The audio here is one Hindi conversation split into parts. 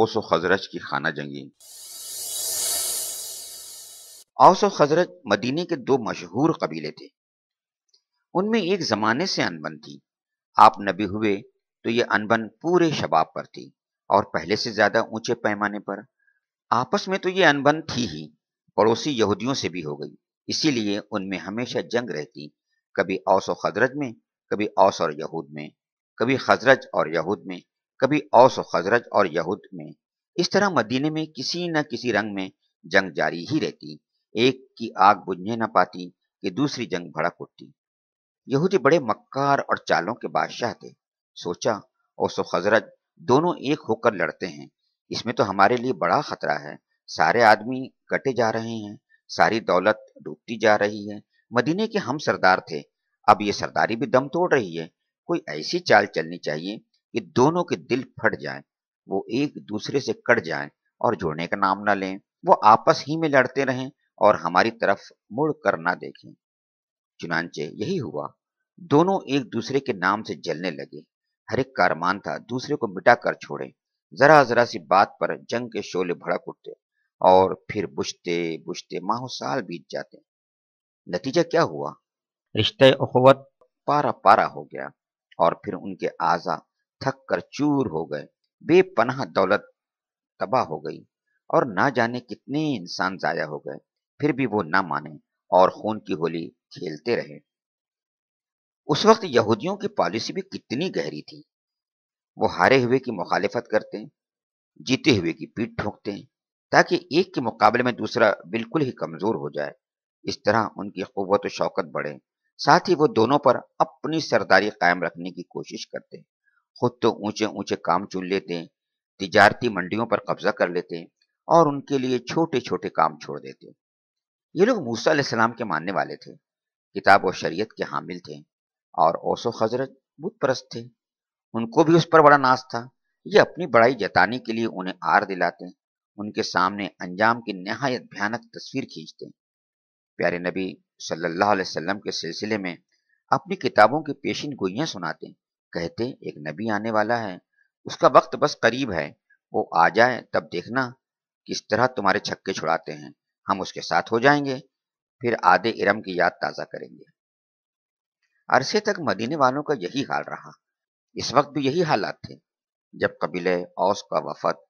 औस खजरज की खाना जंगी औस खजरज मदीने के दो मशहूर कबीले थे उनमें एक जमाने से अनबन थी आप नबी हुए तो ये अनबन पूरे शबाब पर थी और पहले से ज्यादा ऊंचे पैमाने पर आपस में तो ये अनबन थी ही पड़ोसी यहूदियों से भी हो गई इसीलिए उनमें हमेशा जंग रहती कभी औस खजरज में कभी औस और यहूद में कभी खजरज और यहूद में कभी औस खजरज और यहूद में इस तरह मदीने में किसी न किसी रंग में जंग जारी ही रहती एक की आग बुझने न पाती कि दूसरी जंग भड़क उठती यहूदी बड़े मक्कार और चालों के बादशाह थे सोचा औस खजरज दोनों एक होकर लड़ते हैं इसमें तो हमारे लिए बड़ा खतरा है सारे आदमी कटे जा रहे हैं सारी दौलत डूबती जा रही है मदीने के हम सरदार थे अब ये सरदारी भी दम तोड़ रही है कोई ऐसी चाल चलनी चाहिए कि दोनों के दिल फट जाए वो एक दूसरे से कट जाए और जुड़ने का नाम ना लें वो आपस ही में लड़ते रहें और हमारी तरफ मुड़ कर ना देखें चुनाचे यही हुआ दोनों एक दूसरे के नाम से जलने लगे हर एक कारमान था दूसरे को मिटा कर छोड़े जरा जरा सी बात पर जंग के शोले भड़क उठते और फिर बुझते बुझते माहो साल बीत जाते नतीजा क्या हुआ रिश्ते अखवत पारा पारा हो गया और फिर उनके आजा थक कर चूर हो गए बेपनाह दौलत तबाह हो गई और ना जाने कितने इंसान जाया हो गए फिर भी वो ना माने और खून की होली खेलते रहे उस वक्त यहूदियों की पॉलिसी भी कितनी गहरी थी वो हारे हुए की मुखालिफत करते जीते हुए की पीठ ठोकते ताकि एक के मुकाबले में दूसरा बिल्कुल ही कमजोर हो जाए इस तरह उनकी क़वत शौकत बढ़े साथ ही वो दोनों पर अपनी सरदारी कायम रखने की कोशिश करते खुद तो ऊंचे ऊंचे काम चुन लेते हैं तिजारती मंडियों पर कब्जा कर लेते हैं और उनके लिए छोटे छोटे काम छोड़ देते हैं ये लोग मूसा सलाम के मानने वाले थे किताब और शरीयत के हामिल थे और ओसो हजरत बुत परस्त थे उनको भी उस पर बड़ा नाश था ये अपनी बड़ाई जताने के लिए उन्हें आर दिलाते उनके सामने अंजाम की नहायत भयानक तस्वीर खींचते प्यारे नबी सल्लल्लाहु अलैहि वसल्लम के सिलसिले में अपनी किताबों की पेशिन गोइयाँ सुनाते कहते एक नबी आने वाला है उसका वक्त बस करीब है वो आ जाए तब देखना किस तरह तुम्हारे छक्के छुड़ाते हैं हम उसके साथ हो जाएंगे फिर आधे इरम की याद ताज़ा करेंगे अरसे तक मदीने वालों का यही हाल रहा इस वक्त भी यही हालात थे जब कबीले औस का वफद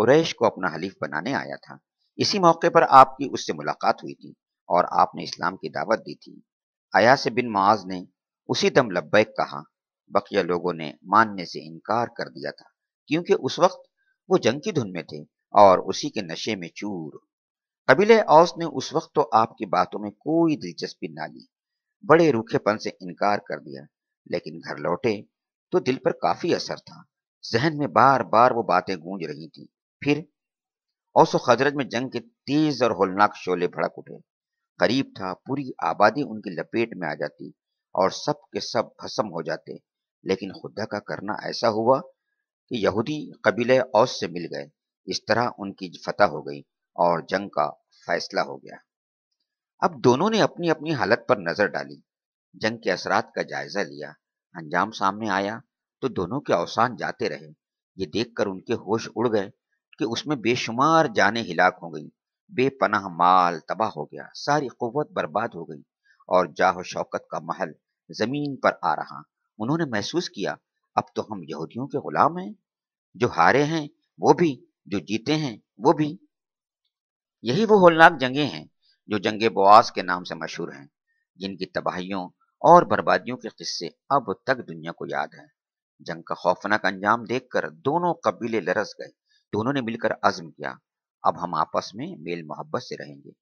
कुरैश को अपना हलीफ बनाने आया था इसी मौके पर आपकी उससे मुलाकात हुई थी और आपने इस्लाम की दावत दी थी अयास बिन माज ने उसी दम लब्बैक कहा बकिया लोगों ने मानने से इनकार कर दिया था क्योंकि उस वक्त वो जंग की धुन में थे और उसी के नशे में चूर कबीले औस ने उस वक्त तो आपकी बातों में कोई दिलचस्पी ना ली बड़े रूखेपन से इनकार कर दिया लेकिन घर लौटे तो दिल पर काफी असर था जहन में बार बार वो बातें गूंज रही थी फिर औसो खजरत में जंग के तेज और होलनाक शोले भड़क उठे करीब था पूरी आबादी उनकी लपेट में आ जाती और सब के सब भस्म हो जाते लेकिन खुदा का करना ऐसा हुआ कि यहूदी कबीले औस से मिल गए इस तरह उनकी फतह हो गई और जंग का फैसला हो गया अब दोनों ने अपनी अपनी हालत पर नजर डाली जंग के असरात का जायजा लिया अंजाम सामने आया तो दोनों के अवसान जाते रहे ये देखकर उनके होश उड़ गए कि उसमें बेशुमार जाने हिलाक हो गई बेपनाह माल तबाह हो गया सारी कुत बर्बाद हो गई और जाह शौकत का महल जमीन पर आ रहा उन्होंने महसूस किया अब तो हम यहूदियों के गुलाम हैं जो हारे हैं वो भी जो जीते हैं वो भी यही वो होलनाक जंगे हैं जो जंगे बवास के नाम से मशहूर हैं जिनकी तबाहियों और बर्बादियों के किस्से अब तक दुनिया को याद हैं जंग का खौफनाक अंजाम देखकर दोनों कबीले लरस गए दोनों तो ने मिलकर अज़म किया अब हम आपस में मेल मोहब्बत से रहेंगे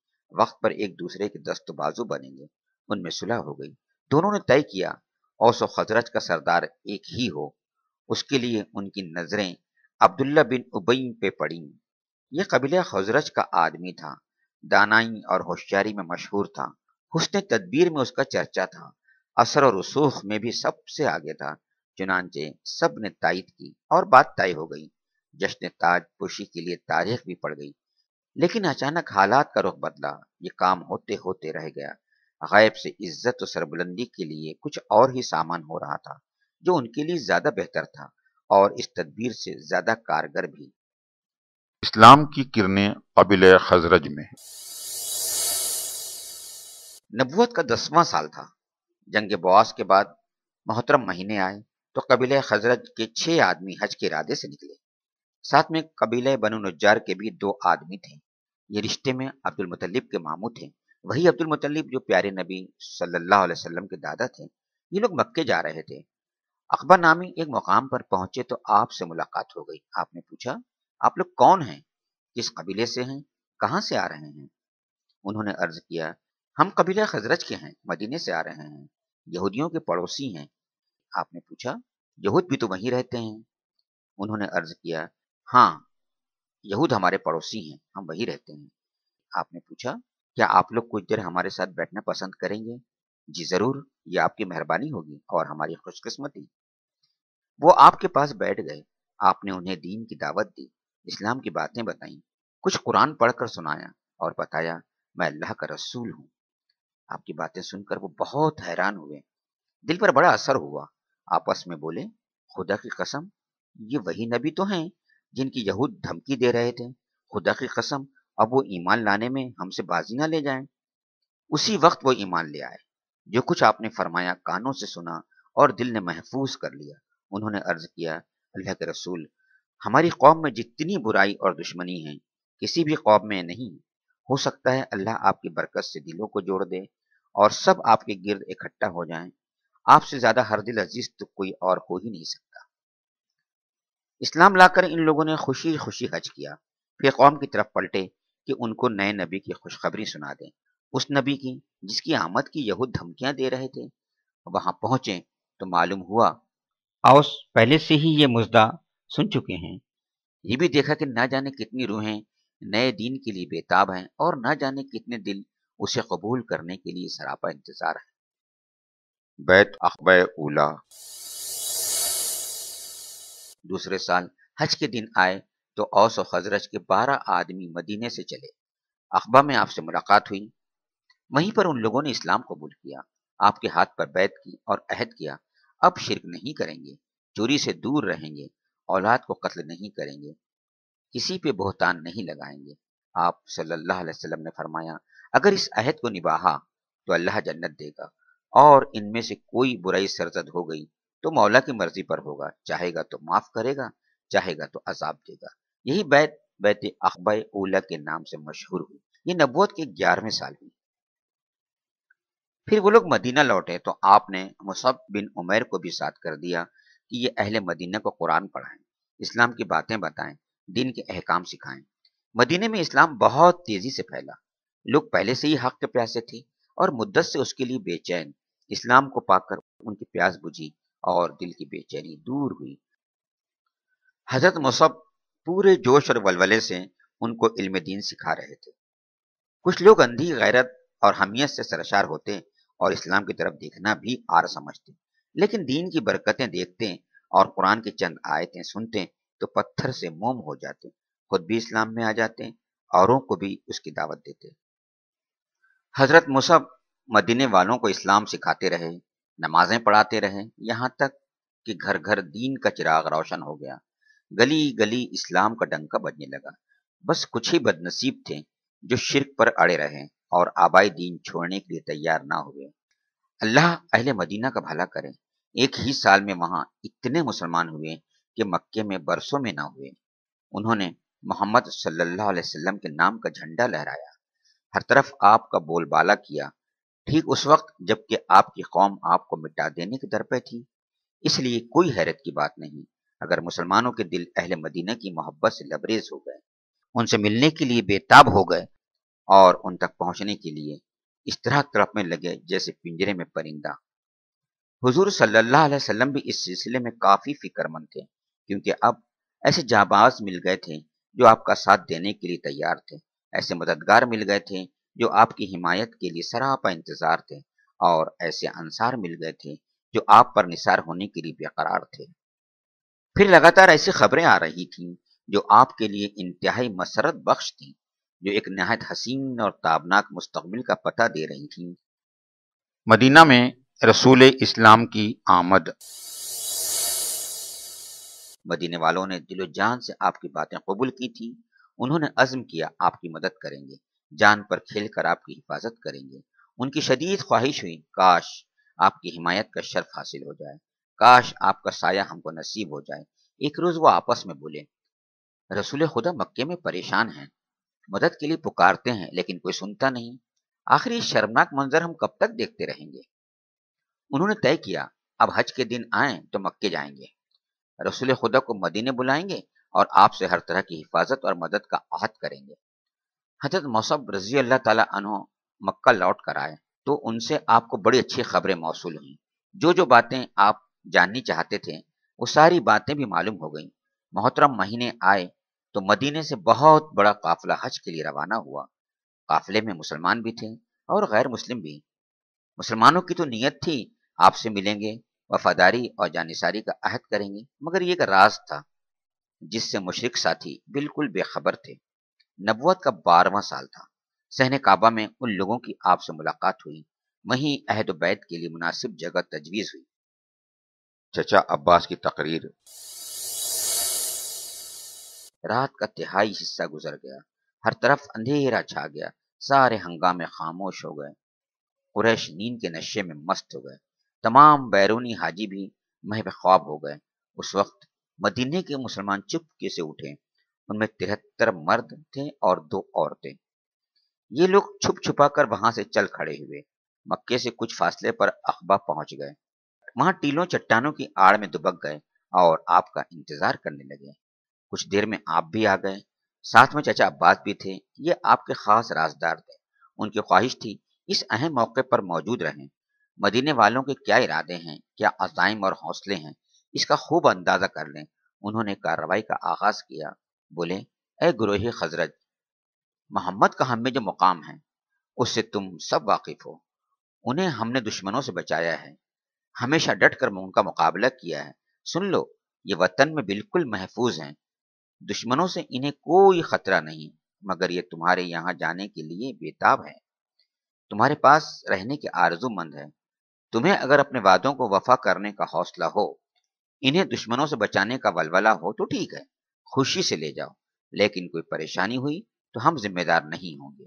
वक्त पर एक दूसरे के दस्त बाजू बनेंगे उनमें सुलह हो गई दोनों ने तय किया औस खजरज का सरदार एक ही हो उसके लिए उनकी नज़रें अब्दुल्ला बिन उबई पे पड़ी यह कबीला खजरज का आदमी था दानाई और होशियारी में मशहूर था हुसन तदबीर में उसका चर्चा था असर और रसूख में भी सबसे आगे था चुनानचे सब ने तायद की और बात तय हो गई जश्न ताज पोशी के लिए तारीख भी पड़ गई लेकिन अचानक हालात का रुख बदला ये काम होते होते रह गया गैब से इज्जत और सरबुलंदी के लिए कुछ और ही सामान हो रहा था जो उनके लिए ज्यादा बेहतर था और इस तदबीर से ज्यादा कारगर भी इस्लाम की किरणें कबिल खजरज में नबूत का दसवां साल था जंग बवास के बाद मोहतरम महीने आए तो कबीले हजरत के छह आदमी हज के इरादे से निकले साथ में कबीले बनु के भी दो आदमी थे ये रिश्ते में अब्दुल मुतलिब के मामू थे वही अब्दुल मुतलिब जो प्यारे नबी सल्लल्लाहु अलैहि वसल्लम के दादा थे ये लोग मक्के जा रहे थे अकबर नामी एक मकाम पर पहुंचे तो आपसे मुलाकात हो गई आपने पूछा आप लोग कौन हैं किस कबीले से हैं कहाँ से आ रहे हैं उन्होंने अर्ज किया हम कबीले खजरज के हैं मदीने से आ रहे हैं यहूदियों के पड़ोसी हैं आपने पूछा यहूद भी तो वहीं रहते हैं उन्होंने अर्ज किया हाँ यहूद हमारे पड़ोसी हैं हम वहीं रहते हैं आपने पूछा क्या आप लोग कुछ देर हमारे साथ बैठना पसंद करेंगे जी जरूर ये आपकी मेहरबानी होगी और हमारी खुशकिस्मती वो आपके पास बैठ गए आपने उन्हें दीन की दावत दी इस्लाम की बातें बताई कुछ कुरान पढ़कर सुनाया और बताया मैं अल्लाह का रसूल हूँ आपकी बातें सुनकर वो बहुत हैरान हुए दिल पर बड़ा असर हुआ आपस में बोले खुदा की कसम ये वही नबी तो हैं जिनकी यहूद धमकी दे रहे थे खुदा की कसम अब वो ईमान लाने में हमसे बाजी ना ले जाएं उसी वक्त वो ईमान ले आए जो कुछ आपने फरमाया कानों से सुना और दिल ने महफूज कर लिया उन्होंने अर्ज किया अल्लाह के रसूल हमारी कौम में जितनी बुराई और दुश्मनी है किसी भी कौम में नहीं हो सकता है अल्लाह आपकी बरकत से दिलों को जोड़ दे और सब आपके गिर्द इकट्ठा हो जाएं आपसे ज्यादा हर दिल अजीज तो कोई और हो ही नहीं सकता इस्लाम लाकर इन लोगों ने खुशी खुशी हज किया फिर कौम की तरफ पलटे कि उनको नए नबी की खुशखबरी सुना दें उस नबी की जिसकी आमद की यहूद धमकियां दे रहे थे वहां पहुंचे तो मालूम हुआ आउस पहले से ही ये मुजदा सुन चुके हैं ये भी देखा कि ना जाने कितनी रूहें नए दिन के लिए बेताब हैं और ना जाने कितने दिल उसे कबूल करने के लिए सरापा इंतजार है बैत उला। दूसरे साल हज के दिन आए तो औस और खजरज के बारह आदमी मदीने से चले अखबा में आपसे मुलाकात हुई वहीं पर उन लोगों ने इस्लाम कबूल किया आपके हाथ पर बैत की और अहद किया अब शिरक नहीं करेंगे चोरी से दूर रहेंगे औलाद को कत्ल नहीं करेंगे किसी पे बोहतान नहीं लगाएंगे आप सल्लल्लाहु अलैहि वसल्लम ने फरमाया अगर इस अहद को निभाहा तो अल्लाह जन्नत देगा और इनमें से कोई बुराई सरजद हो गई तो मौला की मर्जी पर होगा चाहेगा तो माफ करेगा चाहेगा तो अजाब देगा यही बैत बैत अखबय ओला के नाम से मशहूर हुई ये नबोत के ग्यारहवें साल हुई फिर वो लोग मदीना लौटे तो आपने मुसब बिन उमेर को भी साथ कर दिया कि ये अहले मदीना को कुरान पढ़ाएं इस्लाम की बातें बताएं दिन के अहकाम सिखाएं मदीने में इस्लाम बहुत तेजी से फैला लोग पहले से ही हक के प्यासे थे और मुद्दत से उसके लिए बेचैन इस्लाम को पाकर उनकी प्यास बुझी और दिल की बेचैनी दूर हुई हजरत मुसब पूरे जोश और वलवले से उनको इल्म दीन सिखा रहे थे कुछ लोग अंधी गैरत और हमियत से सरशार होते और इस्लाम की तरफ देखना भी आर समझते लेकिन दीन की बरकतें देखते और कुरान की चंद आयतें सुनते तो पत्थर से मोम हो जाते खुद भी इस्लाम में आ जाते औरों को भी उसकी दावत देते हजरत मुसब मदीने वालों को इस्लाम सिखाते रहे नमाजें पढ़ाते रहे यहाँ तक कि घर घर दीन का चिराग रोशन हो गया गली गली इस्लाम का डंका बजने लगा बस कुछ ही बदनसीब थे जो शिरक पर अड़े रहे और आबाई दीन छोड़ने के लिए तैयार ना हुए अल्लाह अहले मदीना का भला करे एक ही साल में वहां इतने मुसलमान हुए कि मक्के में बरसों में ना हुए उन्होंने मोहम्मद सल्लल्लाहु अलैहि वसल्लम के नाम का झंडा लहराया हर तरफ आपका बोलबाला किया ठीक उस वक्त जबकि आपकी कौम आपको मिटा देने के दर पर थी इसलिए कोई हैरत की बात नहीं अगर मुसलमानों के दिल अहल मदीना की मोहब्बत से लबरेज हो गए उनसे मिलने के लिए बेताब हो गए और उन तक पहुंचने के लिए इस तरह तड़पने लगे जैसे पिंजरे में परिंदा हुजूर सल्लल्लाहु अलैहि वसल्लम भी इस सिलसिले में काफ़ी फिक्रमंद थे क्योंकि अब ऐसे जाबाज मिल गए थे जो आपका साथ देने के लिए तैयार थे ऐसे मददगार मिल गए थे जो आपकी हिमायत के लिए सरापा इंतज़ार थे और ऐसे अनसार मिल गए थे जो आप पर निसार होने के लिए बेकरार थे फिर लगातार ऐसी खबरें आ रही थीं जो आपके लिए इंतहाई मसरत बख्श थी जो एक नहायत हसीन और ताबनाक मुस्तबिल का पता दे रही थीं मदीना में रसूल इस्लाम की आमद मदीने वालों ने दिलो जान से आपकी बातें कबूल की थी उन्होंने अज़म किया आपकी मदद करेंगे जान पर खेल कर आपकी हिफाजत करेंगे उनकी शदीद ख्वाहिश हुई काश आपकी हिमायत का शर्फ हासिल हो जाए काश आपका साया हमको नसीब हो जाए एक रोज वो आपस में बोले रसूल खुदा मक्के में परेशान हैं मदद के लिए पुकारते हैं लेकिन कोई सुनता नहीं आखिर ये शर्मनाक मंजर हम कब तक देखते रहेंगे उन्होंने तय किया अब हज के दिन आए तो मक्के जाएंगे रसूल खुदा को मदीने बुलाएंगे और आपसे हर तरह की हिफाजत और मदद का आहत करेंगे हजरत मौसम रजी अल्लाह तला अनु मक्का लौट कर आए तो उनसे आपको बड़ी अच्छी खबरें मौसू हुई जो जो बातें आप जाननी चाहते थे वो सारी बातें भी मालूम हो गईं। मोहतरम महीने आए तो मदीने से बहुत बड़ा काफिला हज के लिए रवाना हुआ काफिले में मुसलमान भी थे और गैर मुस्लिम भी मुसलमानों की तो नीयत थी आपसे मिलेंगे वफादारी और जानिसारी का अहद करेंगे मगर ये एक राज था जिससे मुशरक साथी बिल्कुल बेखबर थे नबूत का बारहवा साल था सहन काबा में उन लोगों की आपसे मुलाकात हुई वहीं अहद बैत के लिए मुनासिब जगह तजवीज़ हुई चचा अब्बास की तकरीर रात का तिहाई हिस्सा गुजर गया हर तरफ अंधेरा छा गया सारे हंगामे खामोश हो गए कुरैश नींद के नशे में मस्त हो गए तमाम बैरूनी हाजी भी महब ख्वाब हो गए उस वक्त मदीने के मुसलमान चुपके से उठे उनमें तिहत्तर मर्द थे और दो औरतें ये लोग छुप छुपा कर वहां से चल खड़े हुए मक्के से कुछ फासले पर अखबा पहुंच गए वहां टीलों चट्टानों की आड़ में दुबक गए और आपका इंतजार करने लगे कुछ देर में आप भी आ गए साथ में चाचा अब्बास भी थे ये आपके खास राजदार थे उनकी ख्वाहिश थी इस अहम मौके पर मौजूद रहें मदीने वालों के क्या इरादे हैं क्या अजाइम और हौसले हैं इसका खूब अंदाजा कर लें उन्होंने कार्रवाई का आगाज किया बोले ए गुरोही हजरत मोहम्मद का हम में जो मुकाम है उससे तुम सब वाकिफ हो उन्हें हमने दुश्मनों से बचाया है हमेशा डट कर उनका मुकाबला किया है सुन लो ये वतन में बिल्कुल महफूज हैं दुश्मनों से इन्हें कोई खतरा नहीं मगर ये तुम्हारे यहाँ जाने के लिए बेताब है तुम्हारे पास रहने के आरजूमंद है तुम्हें अगर अपने वादों को वफा करने का हौसला हो इन्हें दुश्मनों से बचाने का वलवला हो तो ठीक है खुशी से ले जाओ लेकिन कोई परेशानी हुई तो हम जिम्मेदार नहीं होंगे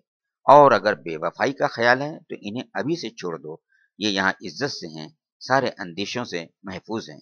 और अगर बेवफाई का ख्याल है तो इन्हें अभी से छोड़ दो ये यहाँ इज्जत से हैं सारे अंदेशों से महफूज हैं